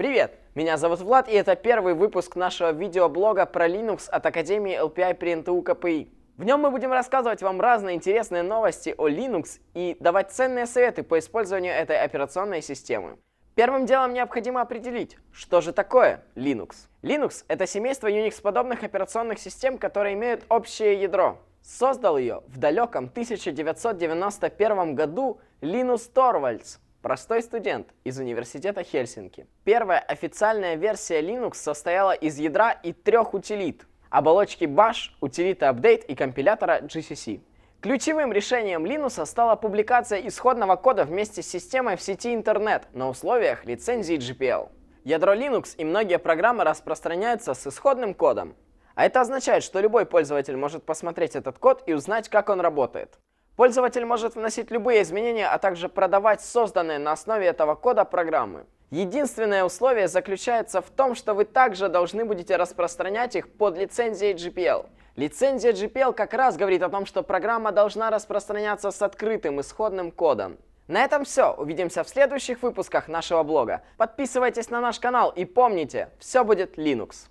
Привет! Меня зовут Влад, и это первый выпуск нашего видеоблога про Linux от Академии LPI при НТУ КПИ. В нем мы будем рассказывать вам разные интересные новости о Linux и давать ценные советы по использованию этой операционной системы. Первым делом необходимо определить, что же такое Linux. Linux — это семейство Unix-подобных операционных систем, которые имеют общее ядро. Создал ее в далеком 1991 году Линус Торвальдс, Простой студент из университета Хельсинки. Первая официальная версия Linux состояла из ядра и трех утилит. Оболочки Bash, утилиты Update и компилятора GCC. Ключевым решением Linux стала публикация исходного кода вместе с системой в сети интернет на условиях лицензии GPL. Ядро Linux и многие программы распространяются с исходным кодом. А это означает, что любой пользователь может посмотреть этот код и узнать, как он работает. Пользователь может вносить любые изменения, а также продавать созданные на основе этого кода программы. Единственное условие заключается в том, что вы также должны будете распространять их под лицензией GPL. Лицензия GPL как раз говорит о том, что программа должна распространяться с открытым исходным кодом. На этом все. Увидимся в следующих выпусках нашего блога. Подписывайтесь на наш канал и помните, все будет Linux.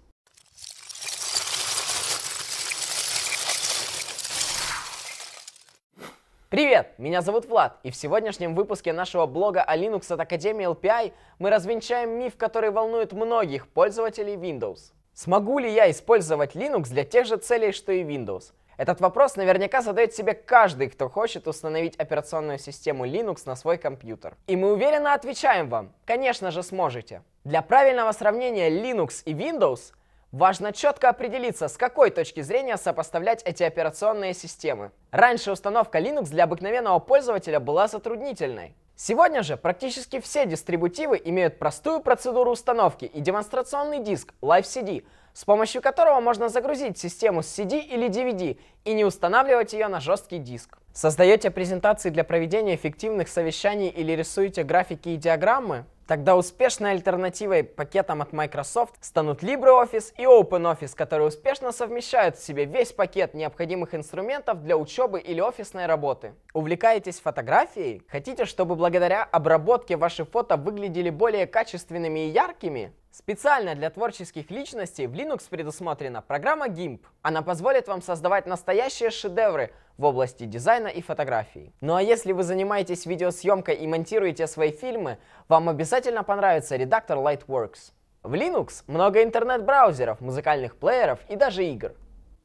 Привет, меня зовут Влад, и в сегодняшнем выпуске нашего блога о Linux от Академии LPI мы развенчаем миф, который волнует многих пользователей Windows. Смогу ли я использовать Linux для тех же целей, что и Windows? Этот вопрос наверняка задает себе каждый, кто хочет установить операционную систему Linux на свой компьютер. И мы уверенно отвечаем вам, конечно же сможете. Для правильного сравнения Linux и Windows Важно четко определиться, с какой точки зрения сопоставлять эти операционные системы. Раньше установка Linux для обыкновенного пользователя была затруднительной. Сегодня же практически все дистрибутивы имеют простую процедуру установки и демонстрационный диск Live CD, с помощью которого можно загрузить систему с CD или DVD и не устанавливать ее на жесткий диск. Создаете презентации для проведения эффективных совещаний или рисуете графики и диаграммы? Тогда успешной альтернативой пакетам от Microsoft станут LibreOffice и OpenOffice, которые успешно совмещают в себе весь пакет необходимых инструментов для учебы или офисной работы. Увлекаетесь фотографией? Хотите, чтобы благодаря обработке ваши фото выглядели более качественными и яркими? Специально для творческих личностей в Linux предусмотрена программа GIMP. Она позволит вам создавать настоящие шедевры в области дизайна и фотографии. Ну а если вы занимаетесь видеосъемкой и монтируете свои фильмы, вам обязательно понравится редактор Lightworks. В Linux много интернет-браузеров, музыкальных плееров и даже игр.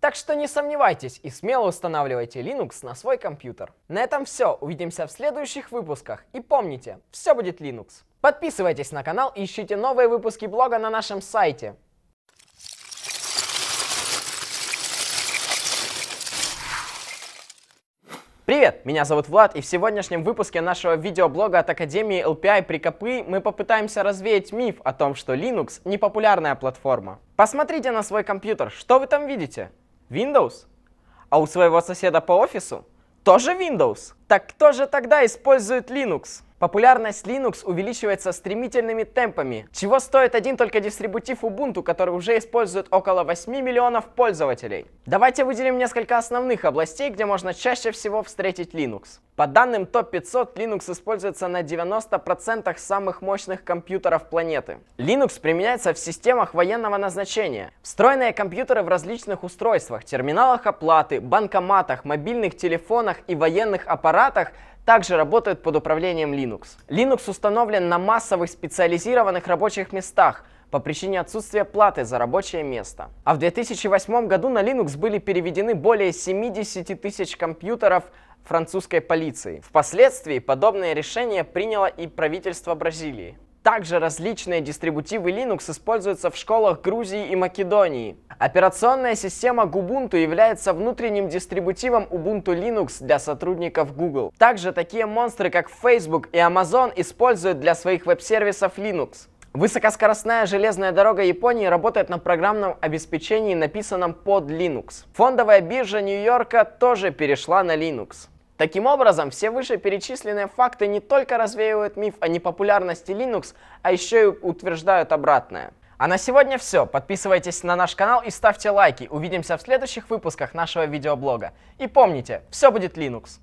Так что не сомневайтесь и смело устанавливайте Linux на свой компьютер. На этом все, увидимся в следующих выпусках и помните, все будет Linux. Подписывайтесь на канал и ищите новые выпуски блога на нашем сайте. Привет, меня зовут Влад, и в сегодняшнем выпуске нашего видеоблога от Академии LPI Прикопы мы попытаемся развеять миф о том, что Linux — непопулярная платформа. Посмотрите на свой компьютер, что вы там видите? Windows? А у своего соседа по офису? Тоже Windows? Так кто же тогда использует Linux? Популярность Linux увеличивается стремительными темпами, чего стоит один только дистрибутив Ubuntu, который уже использует около 8 миллионов пользователей. Давайте выделим несколько основных областей, где можно чаще всего встретить Linux. По данным ТОП 500, Linux используется на 90% самых мощных компьютеров планеты. Linux применяется в системах военного назначения. Встроенные компьютеры в различных устройствах, терминалах оплаты, банкоматах, мобильных телефонах и военных аппаратах аппаратах также работают под управлением Linux. Linux установлен на массовых специализированных рабочих местах по причине отсутствия платы за рабочее место. А в 2008 году на Linux были переведены более 70 тысяч компьютеров французской полиции. Впоследствии подобное решение приняло и правительство Бразилии. Также различные дистрибутивы Linux используются в школах Грузии и Македонии. Операционная система Ubuntu является внутренним дистрибутивом Ubuntu Linux для сотрудников Google. Также такие монстры, как Facebook и Amazon, используют для своих веб-сервисов Linux. Высокоскоростная железная дорога Японии работает на программном обеспечении, написанном под Linux. Фондовая биржа Нью-Йорка тоже перешла на Linux. Таким образом, все вышеперечисленные факты не только развеивают миф о непопулярности Linux, а еще и утверждают обратное. А на сегодня все. Подписывайтесь на наш канал и ставьте лайки. Увидимся в следующих выпусках нашего видеоблога. И помните, все будет Linux.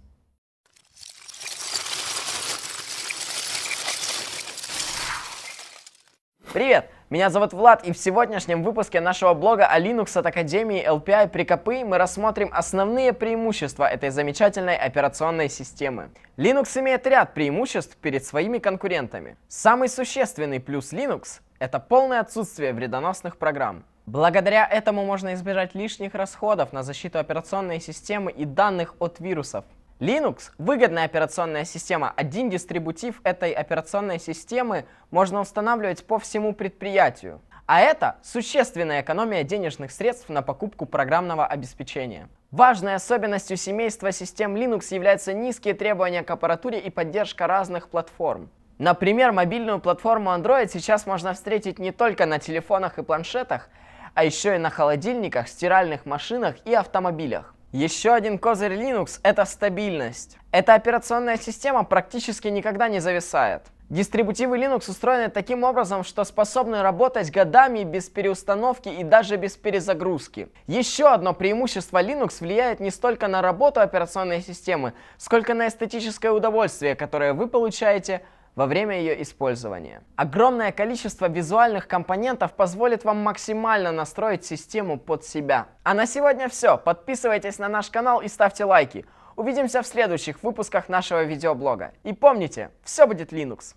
Привет! Меня зовут Влад, и в сегодняшнем выпуске нашего блога о Linux от Академии LPI Прикопы мы рассмотрим основные преимущества этой замечательной операционной системы. Linux имеет ряд преимуществ перед своими конкурентами. Самый существенный плюс Linux — это полное отсутствие вредоносных программ. Благодаря этому можно избежать лишних расходов на защиту операционной системы и данных от вирусов. Linux – выгодная операционная система. Один дистрибутив этой операционной системы можно устанавливать по всему предприятию. А это существенная экономия денежных средств на покупку программного обеспечения. Важной особенностью семейства систем Linux являются низкие требования к аппаратуре и поддержка разных платформ. Например, мобильную платформу Android сейчас можно встретить не только на телефонах и планшетах, а еще и на холодильниках, стиральных машинах и автомобилях. Еще один козырь Linux – это стабильность. Эта операционная система практически никогда не зависает. Дистрибутивы Linux устроены таким образом, что способны работать годами без переустановки и даже без перезагрузки. Еще одно преимущество Linux влияет не столько на работу операционной системы, сколько на эстетическое удовольствие, которое вы получаете – во время ее использования. Огромное количество визуальных компонентов позволит вам максимально настроить систему под себя. А на сегодня все. Подписывайтесь на наш канал и ставьте лайки. Увидимся в следующих выпусках нашего видеоблога. И помните, все будет Linux.